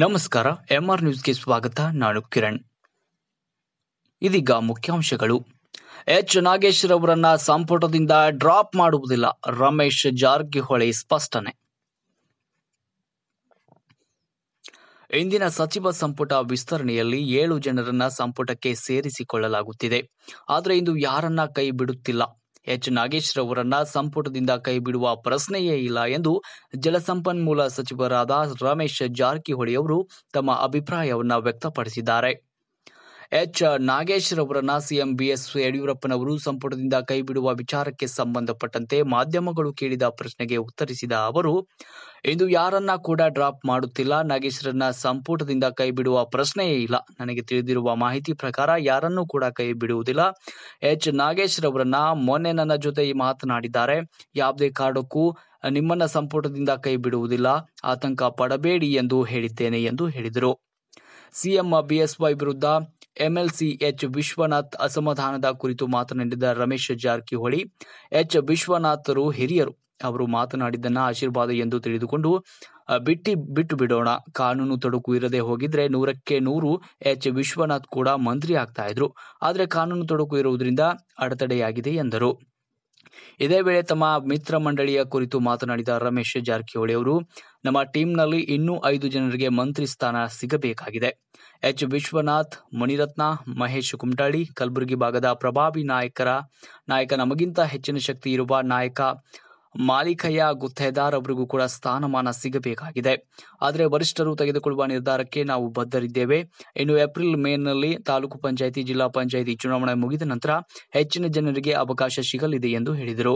ನಮಸ್ಕಾರ ಎಂಆರ್ ನ್ಯೂಸ್ಗೆ ಸ್ವಾಗತ ನಾನು ಕಿರಣ್ ಇದೀಗ ಮುಖ್ಯಾಂಶಗಳು ಎಚ್ ಅವರನ್ನ ಸಂಪುಟದಿಂದ ಡ್ರಾಪ್ ಮಾಡುವುದಿಲ್ಲ ರಮೇಶ್ ಜಾರಕಿಹೊಳಿ ಸ್ಪಷ್ಟನೆ ಇಂದಿನ ಸಚಿವ ಸಂಪುಟ ವಿಸ್ತರಣೆಯಲ್ಲಿ ಏಳು ಜನರನ್ನ ಸಂಪುಟಕ್ಕೆ ಸೇರಿಸಿಕೊಳ್ಳಲಾಗುತ್ತಿದೆ ಆದರೆ ಇಂದು ಯಾರನ್ನ ಕೈ ಬಿಡುತ್ತಿಲ್ಲ ಎಚ್ ನಾಗೇಶ್ ರವರನ್ನ ಸಂಪುಟದಿಂದ ಕೈಬಿಡುವ ಪ್ರಶ್ನೆಯೇ ಇಲ್ಲ ಎಂದು ಜಲಸಂಪನ್ಮೂಲ ಸಚಿವರಾದ ರಮೇಶ್ ಜಾರಕಿಹೊಳಿ ಅವರು ತಮ್ಮ ಅಭಿಪ್ರಾಯವನ್ನು ವ್ಯಕ್ತಪಡಿಸಿದ್ದಾರೆ ಎಚ್ ಅವರನ್ನ ಸಿಎಂ ಬಿಎಸ್ ಯಡಿಯೂರಪ್ಪನವರು ಸಂಪುಟದಿಂದ ಕೈಬಿಡುವ ವಿಚಾರಕ್ಕೆ ಸಂಬಂಧಪಟ್ಟಂತೆ ಮಾಧ್ಯಮಗಳು ಕೇಳಿದ ಪ್ರಶ್ನೆಗೆ ಉತ್ತರಿಸಿದ ಅವರು ಇಂದು ಯಾರನ್ನ ಕೂಡ ಡ್ರಾಪ್ ಮಾಡುತ್ತಿಲ್ಲ ನಾಗೇಶ್ರನ್ನ ಸಂಪುಟದಿಂದ ಕೈ ಬಿಡುವ ಪ್ರಶ್ನೆಯೇ ಇಲ್ಲ ನನಗೆ ತಿಳಿದಿರುವ ಮಾಹಿತಿ ಪ್ರಕಾರ ಯಾರನ್ನೂ ಕೂಡ ಕೈ ಬಿಡುವುದಿಲ್ಲ ಎಚ್ ಅವರನ್ನ ಮೊನ್ನೆ ನನ್ನ ಜೊತೆ ಮಾತನಾಡಿದ್ದಾರೆ ಯಾವುದೇ ಕಾರಣಕ್ಕೂ ನಿಮ್ಮನ್ನ ಸಂಪುಟದಿಂದ ಕೈ ಬಿಡುವುದಿಲ್ಲ ಆತಂಕ ಪಡಬೇಡಿ ಎಂದು ಹೇಳಿದ್ದೇನೆ ಎಂದು ಹೇಳಿದರು ಸಿಎಂ ಬಿಎಸ್ವೈ ವಿರುದ್ಧ ಎಂಎಲ್ಸಿ ಎಚ್ ವಿಶ್ವನಾಥ್ ಅಸಮಾಧಾನದ ಕುರಿತು ಮಾತನಾಡಿದ ರಮೇಶ್ ಜಾರಕಿಹೊಳಿ ಎಚ್ ವಿಶ್ವನಾಥರು ಹಿರಿಯರು ಅವರು ಮಾತನಾಡಿದ್ದನ್ನ ಆಶೀರ್ವಾದ ಎಂದು ತಿಳಿದುಕೊಂಡು ಬಿಟ್ಟಿ ಬಿಟ್ಟು ಬಿಡೋಣ ಕಾನೂನು ತೊಡಕು ಇರದೆ ಹೋಗಿದ್ರೆ ನೂರಕ್ಕೆ ನೂರು ಎಚ್ ವಿಶ್ವನಾಥ್ ಕೂಡ ಮಂತ್ರಿ ಆಗ್ತಾ ಇದ್ರು ಆದರೆ ಕಾನೂನು ತೊಡಕು ಇರುವುದರಿಂದ ಅಡೆತಡೆಯಾಗಿದೆ ಎಂದರು ಇದೇ ವೇಳೆ ತಮ್ಮ ಮಿತ್ರ ಮಂಡಳಿಯ ಕುರಿತು ಮಾತನಾಡಿದ ರಮೇಶ್ ಜಾರಕಿಹೊಳಿ ಅವರು ನಮ್ಮ ಟೀಂನಲ್ಲಿ ಇನ್ನೂ ಐದು ಜನರಿಗೆ ಮಂತ್ರಿ ಸ್ಥಾನ ಸಿಗಬೇಕಾಗಿದೆ ಎಚ್ ವಿಶ್ವನಾಥ್ ಮುನಿರತ್ನ ಮಹೇಶ್ ಕುಮಟಾಳಿ ಕಲಬುರಗಿ ಭಾಗದ ಪ್ರಭಾವಿ ನಾಯಕರ ನಾಯಕ ನಮಗಿಂತ ಹೆಚ್ಚಿನ ಶಕ್ತಿ ಇರುವ ನಾಯಕ ಮಾಲಿಕಯ್ಯ ಗುತ್ತೇದಾರ್ ಅವರಿಗೂ ಕೂಡ ಸ್ಥಾನಮಾನ ಸಿಗಬೇಕಾಗಿದೆ ಆದರೆ ವರಿಷ್ಠರು ತೆಗೆದುಕೊಳ್ಳುವ ನಿರ್ಧಾರಕ್ಕೆ ನಾವು ಬದ್ಧರಿದ್ದೇವೆ ಇನ್ನು ಏಪ್ರಿಲ್ ಮೇನಲ್ಲಿ ತಾಲೂಕು ಪಂಚಾಯಿತಿ ಜಿಲ್ಲಾ ಪಂಚಾಯಿತಿ ಚುನಾವಣೆ ಮುಗಿದ ನಂತರ ಹೆಚ್ಚಿನ ಜನರಿಗೆ ಅವಕಾಶ ಸಿಗಲಿದೆ ಎಂದು ಹೇಳಿದರು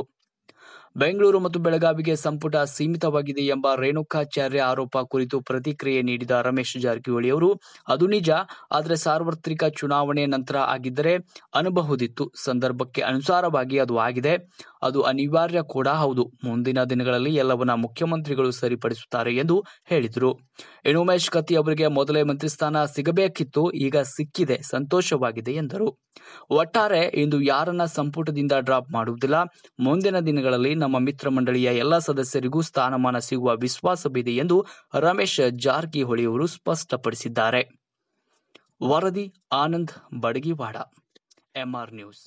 ಬೆಂಗಳೂರು ಮತ್ತು ಬೆಳಗಾವಿಗೆ ಸಂಪುಟ ಸೀಮಿತವಾಗಿದೆ ಎಂಬ ರೇಣುಕಾಚಾರ್ಯ ಆರೋಪ ಕುರಿತು ಪ್ರತಿಕ್ರಿಯೆ ನೀಡಿದ ರಮೇಶ್ ಜಾರಕಿಹೊಳಿ ಅವರು ಅದು ನಿಜ ಆದರೆ ಸಾರ್ವತ್ರಿಕ ಚುನಾವಣೆ ನಂತರ ಆಗಿದ್ದರೆ ಅನುಬಹುದಿತ್ತು ಸಂದರ್ಭಕ್ಕೆ ಅನುಸಾರವಾಗಿ ಅದು ಆಗಿದೆ ಅದು ಅನಿವಾರ್ಯ ಕೂಡ ಹೌದು ಮುಂದಿನ ದಿನಗಳಲ್ಲಿ ಎಲ್ಲವನ್ನ ಮುಖ್ಯಮಂತ್ರಿಗಳು ಸರಿಪಡಿಸುತ್ತಾರೆ ಎಂದು ಹೇಳಿದರು ಇನ್ನು ಉಮೇಶ್ ಕತ್ತಿ ಅವರಿಗೆ ಮೊದಲೇ ಮಂತ್ರಿ ಸ್ಥಾನ ಸಿಗಬೇಕಿತ್ತು ಈಗ ಸಿಕ್ಕಿದೆ ಸಂತೋಷವಾಗಿದೆ ಎಂದರು ಒಟ್ಟಾರೆ ಇಂದು ಯಾರನ್ನ ಸಂಪುಟದಿಂದ ಡ್ರಾಪ್ ಮಾಡುವುದಿಲ್ಲ ಮುಂದಿನ ದಿನಗಳಲ್ಲಿ ನಮ್ಮ ಮಿತ್ರ ಮಂಡಳಿಯ ಎಲ್ಲ ಸದಸ್ಯರಿಗೂ ಸ್ಥಾನಮಾನ ಸಿಗುವ ವಿಶ್ವಾಸವಿದೆ ಎಂದು ರಮೇಶ್ ಜಾರಕಿಹೊಳಿ ಅವರು ಸ್ಪಷ್ಟಪಡಿಸಿದ್ದಾರೆ ವರದಿ ಆನಂದ್ ಬಡಗಿವಾಡ ಎಂಆರ್ ನ್ಯೂಸ್